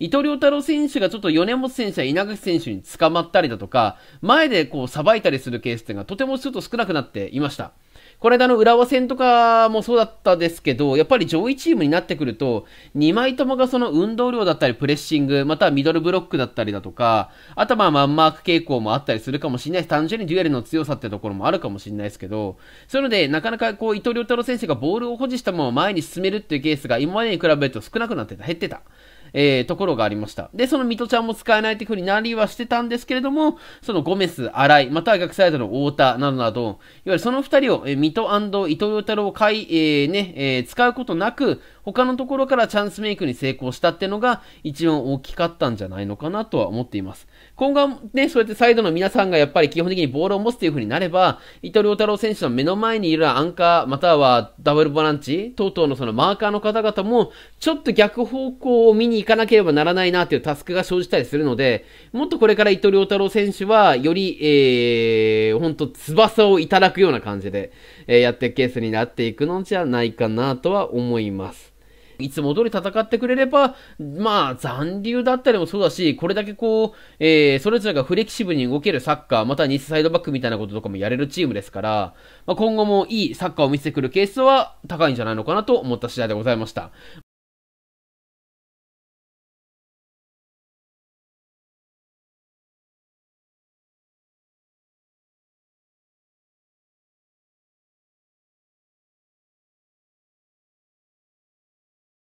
伊藤良太郎選手がちょっと米本選手や稲垣選手に捕まったりだとか、前でこう、さばいたりするケースっていうのがとてもちょっと少なくなっていました。これあの浦和戦とかもそうだったですけど、やっぱり上位チームになってくると、2枚ともがその運動量だったり、プレッシング、またはミドルブロックだったりだとか、あとまあマンマーク傾向もあったりするかもしれないし、単純にデュエルの強さってところもあるかもしれないですけど、そういうので、なかなかこう、伊藤良太郎選手がボールを保持したまま前に進めるっていうケースが今までに比べると少なくなってた、減ってた。えー、ところがありました。で、そのミトちゃんも使えないというふうになりはしてたんですけれども、そのゴメス、新井、または逆サイドの太田などなど、いわゆるその二人を、えー、ミト伊藤洋太郎を買い、えー、ね、えー、使うことなく、他のところからチャンスメイクに成功したってのが一番大きかったんじゃないのかなとは思っています。今後はね、そうやってサイドの皆さんがやっぱり基本的にボールを持つというふうになれば、伊藤良太郎選手の目の前にいるアンカー、またはダブルボランチ、等々のそのマーカーの方々も、ちょっと逆方向を見に行かなければならないなというタスクが生じたりするので、もっとこれから伊藤良太郎選手は、より、えー、ほんと翼をいただくような感じで、えー、やっていくケースになっていくのじゃないかなとは思います。いつも通り戦ってくれれば、まあ、残留だったりもそうだし、これだけこう、えー、それぞれがフレキシブルに動けるサッカー、またニスサイドバックみたいなこととかもやれるチームですから、まあ、今後もいいサッカーを見せてくるケースは高いんじゃないのかなと思った次第でございました。